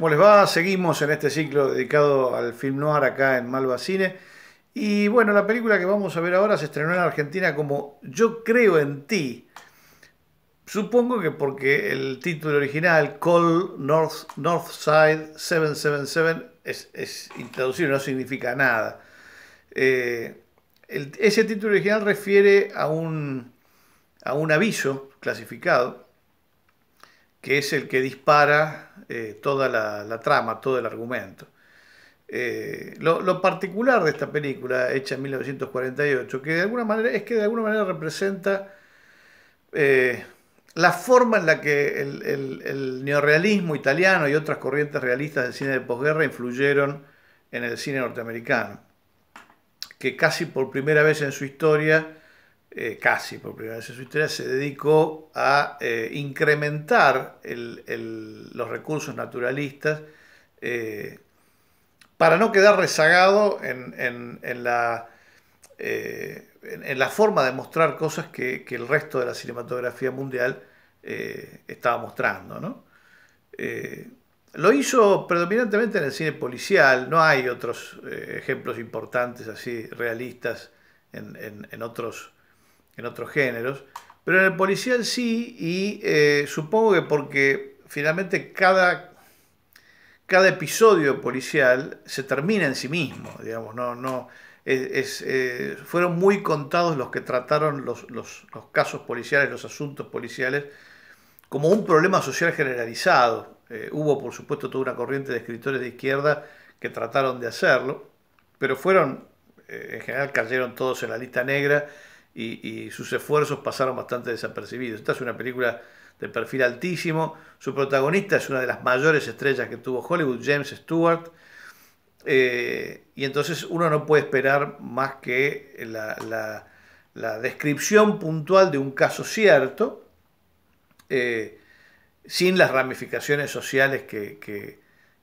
¿Cómo les va? Seguimos en este ciclo dedicado al film noir acá en Malva Cine. Y bueno, la película que vamos a ver ahora se estrenó en Argentina como Yo creo en ti. Supongo que porque el título original, Call North, Northside 777, es, es no significa nada. Eh, ese título original refiere a un, a un aviso clasificado que es el que dispara eh, toda la, trama, todo el argumento. Eh, lo, particular de esta película, hecha en 1948, que de alguna manera es que de alguna manera representa eh, la forma en la que el, el, el, neorealismo italiano y otras corrientes realistas del cine de posguerra influyeron en el cine norteamericano, que casi por primera vez en su historia eh, casi por primera vez en su historia, se dedicó a eh, incrementar los recursos naturalistas eh, para no quedar rezagado en, la, en, la forma de mostrar cosas que, el resto de la cinematografía mundial estaba mostrando. lo hizo predominantemente en el cine policial, no hay otros ejemplos importantes así realistas en, otros en otros géneros, pero en el policial sí, y eh, supongo que porque finalmente cada, cada episodio policial se termina en sí mismo, digamos, no, no, eh, fueron muy contados los que trataron los, casos policiales, los asuntos policiales, como un problema social generalizado. Eh, hubo, por supuesto, toda una corriente de escritores de izquierda que trataron de hacerlo, pero fueron, en general, cayeron todos en la lista negra y, sus esfuerzos pasaron bastante desapercibidos. Esta es una película de perfil altísimo. Su protagonista es una de las mayores estrellas que tuvo Hollywood, James Stewart. Eh, y entonces uno no puede esperar más que la, descripción puntual de un caso cierto, eh, sin las ramificaciones sociales que,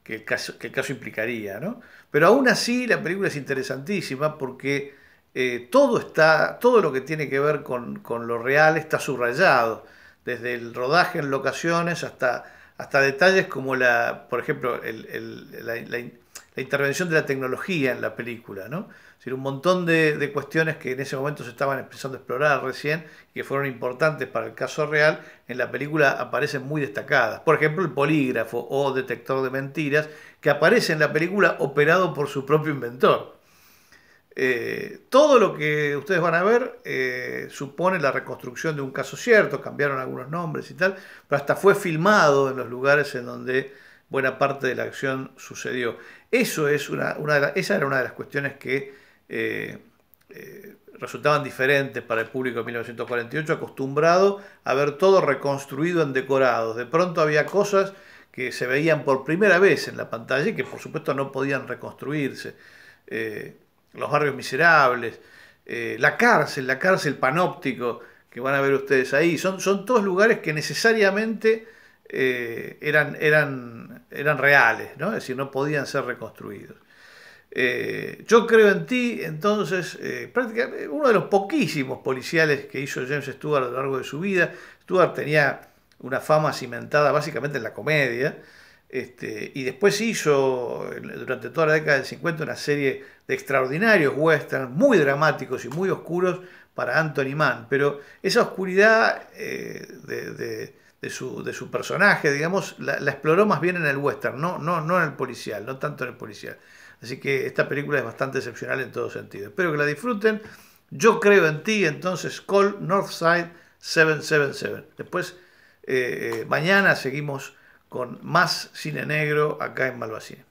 el, caso, implicaría. Pero aún así la película es interesantísima porque eh, todo, está, todo lo que tiene que ver con, lo real está subrayado, desde el rodaje en locaciones hasta, hasta detalles como, la, por ejemplo, la, intervención de la tecnología en la película, ¿no? un montón de, de, cuestiones que en ese momento se estaban empezando a explorar recién que fueron importantes para el caso real, en la película aparecen muy destacadas. Por ejemplo, el polígrafo o detector de mentiras, que aparece en la película operado por su propio inventor. Eh, todo lo que ustedes van a ver eh, supone la reconstrucción de un caso cierto, cambiaron algunos nombres y tal, pero hasta fue filmado en los lugares en donde buena parte de la acción sucedió. Eso es esa era una de las cuestiones que eh, resultaban diferentes para el público de 1948, acostumbrado a ver todo reconstruido en decorados. De pronto había cosas que se veían por primera vez en la pantalla y que por supuesto no podían reconstruirse. Eh, los barrios miserables, eh, la cárcel, la cárcel panóptico que van a ver ustedes ahí. Son, son todos lugares que necesariamente eh, eran, eran, eran reales, ¿no? es decir, no podían ser reconstruidos. Eh, yo creo en ti, entonces, prácticamente uno de los poquísimos policiales que hizo James Stewart a lo largo de su vida. Stewart tenía una fama cimentada básicamente en la comedia. Este, y después hizo durante toda la década del 50 una serie de extraordinarios westerns, muy dramáticos y muy oscuros para Anthony Mann. Pero esa oscuridad eh, de, de, su, personaje, digamos, la, exploró más bien en el western, no, no, no en el policial, no tanto en el policial. Así que esta película es bastante excepcional en todo sentido. Espero que la disfruten. Yo creo en ti, entonces Call Northside 777. Después, eh, eh, mañana seguimos con más cine negro acá en Malvasía.